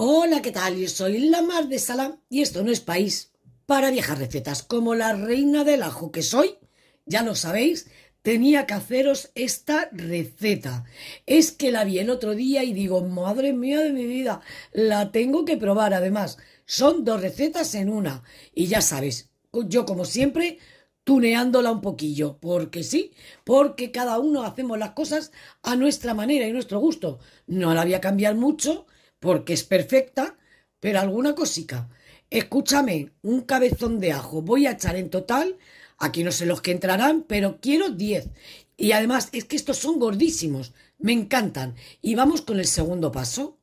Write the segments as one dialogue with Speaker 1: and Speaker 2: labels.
Speaker 1: Hola, ¿qué tal? Yo soy la Mar de Salam y esto no es país para viejas recetas. Como la reina del ajo que soy, ya lo sabéis, tenía que haceros esta receta. Es que la vi el otro día y digo, madre mía de mi vida, la tengo que probar. Además, son dos recetas en una. Y ya sabes, yo como siempre tuneándola un poquillo, porque sí, porque cada uno hacemos las cosas a nuestra manera y nuestro gusto. No la voy a cambiar mucho, porque es perfecta, pero alguna cosica. Escúchame, un cabezón de ajo voy a echar en total, aquí no sé los que entrarán, pero quiero 10. Y además es que estos son gordísimos, me encantan. Y vamos con el segundo paso.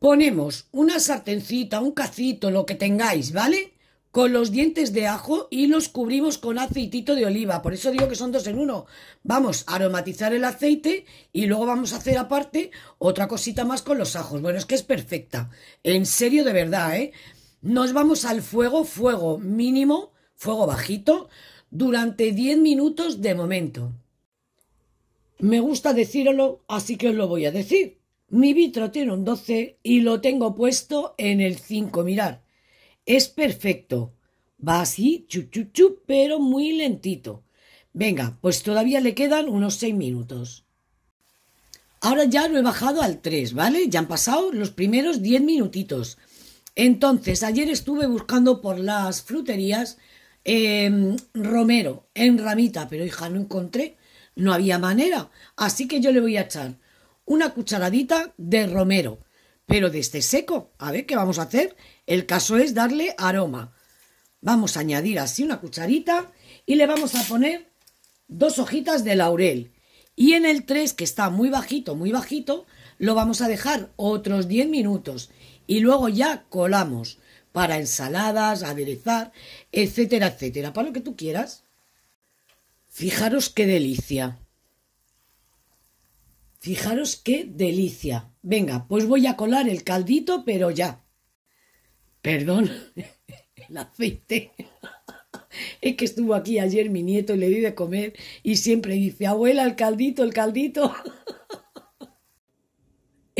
Speaker 1: Ponemos una sartencita, un cacito, lo que tengáis, ¿vale? con los dientes de ajo y los cubrimos con aceitito de oliva. Por eso digo que son dos en uno. Vamos a aromatizar el aceite y luego vamos a hacer aparte otra cosita más con los ajos. Bueno, es que es perfecta. En serio, de verdad, ¿eh? Nos vamos al fuego, fuego mínimo, fuego bajito, durante 10 minutos de momento. Me gusta decíroslo, así que os lo voy a decir. Mi vitro tiene un 12 y lo tengo puesto en el 5, mirar es perfecto. Va así, chup, chup, pero muy lentito. Venga, pues todavía le quedan unos 6 minutos. Ahora ya lo he bajado al 3, ¿vale? Ya han pasado los primeros 10 minutitos. Entonces, ayer estuve buscando por las fruterías em, romero en ramita, pero hija, no encontré, no había manera. Así que yo le voy a echar una cucharadita de romero pero desde seco. A ver qué vamos a hacer. El caso es darle aroma. Vamos a añadir así una cucharita y le vamos a poner dos hojitas de laurel. Y en el tres, que está muy bajito, muy bajito, lo vamos a dejar otros 10 minutos. Y luego ya colamos para ensaladas, aderezar, etcétera, etcétera, para lo que tú quieras. Fijaros qué delicia. Fijaros qué delicia. Venga, pues voy a colar el caldito, pero ya. Perdón, el aceite. Es que estuvo aquí ayer mi nieto y le di de comer y siempre dice, abuela, el caldito, el caldito.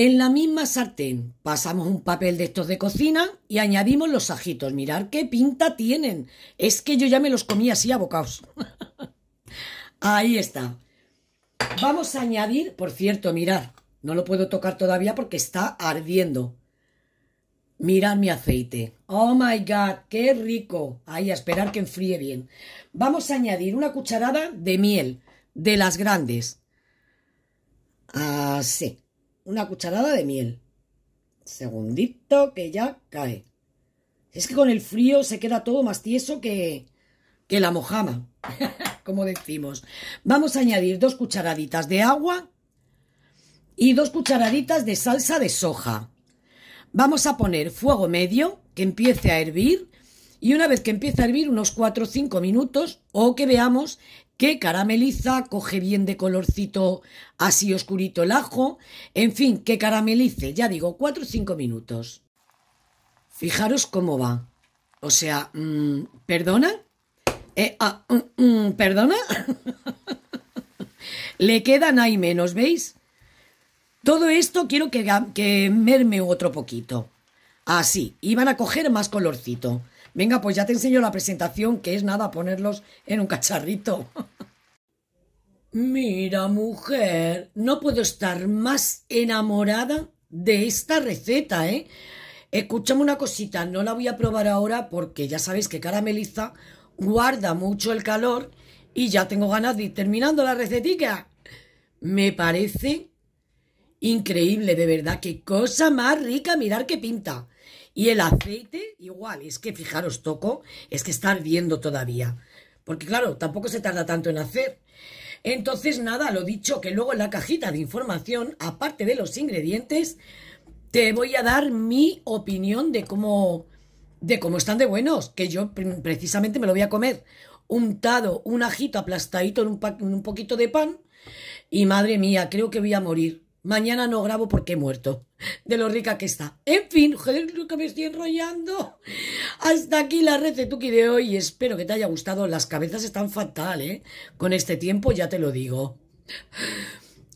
Speaker 1: En la misma sartén pasamos un papel de estos de cocina y añadimos los ajitos. Mirad qué pinta tienen. Es que yo ya me los comí así a Ahí está. Vamos a añadir, por cierto, mirad, no lo puedo tocar todavía porque está ardiendo. Mirad mi aceite. ¡Oh, my God! ¡Qué rico! Ahí, a esperar que enfríe bien. Vamos a añadir una cucharada de miel, de las grandes. Así. Una cucharada de miel. Segundito, que ya cae. Es que con el frío se queda todo más tieso que, que la mojama. como decimos. Vamos a añadir dos cucharaditas de agua y dos cucharaditas de salsa de soja. Vamos a poner fuego medio, que empiece a hervir, y una vez que empiece a hervir, unos 4 o 5 minutos, o que veamos que carameliza, coge bien de colorcito así oscurito el ajo, en fin, que caramelice, ya digo, cuatro o cinco minutos. Fijaros cómo va. O sea, mm, ¿perdona? Eh, ah, mm, mm, ¿Perdona? Le quedan ahí menos, ¿veis? Todo esto quiero que, que merme otro poquito. Así, ah, y van a coger más colorcito. Venga, pues ya te enseño la presentación, que es nada ponerlos en un cacharrito. Mira, mujer, no puedo estar más enamorada de esta receta, ¿eh? Escúchame una cosita, no la voy a probar ahora porque ya sabéis que carameliza guarda mucho el calor y ya tengo ganas de ir terminando la recetita Me parece increíble, de verdad, qué cosa más rica, mirar qué pinta. Y el aceite, igual, es que fijaros, toco, es que está ardiendo todavía. Porque claro, tampoco se tarda tanto en hacer. Entonces, nada, lo dicho, que luego en la cajita de información, aparte de los ingredientes, te voy a dar mi opinión de cómo, de cómo están de buenos, que yo precisamente me lo voy a comer untado, un ajito aplastadito en un, un poquito de pan y madre mía, creo que voy a morir. Mañana no grabo porque he muerto. De lo rica que está. En fin, joder, que me estoy enrollando. Hasta aquí la recetuki de hoy. Espero que te haya gustado. Las cabezas están fatal, ¿eh? Con este tiempo ya te lo digo.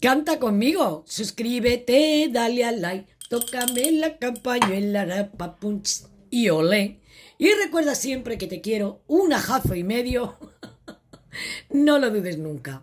Speaker 1: Canta conmigo. Suscríbete, dale al like. Tócame la campañuela. punch y olé. Y recuerda siempre que te quiero un ajazo y medio. no lo dudes nunca.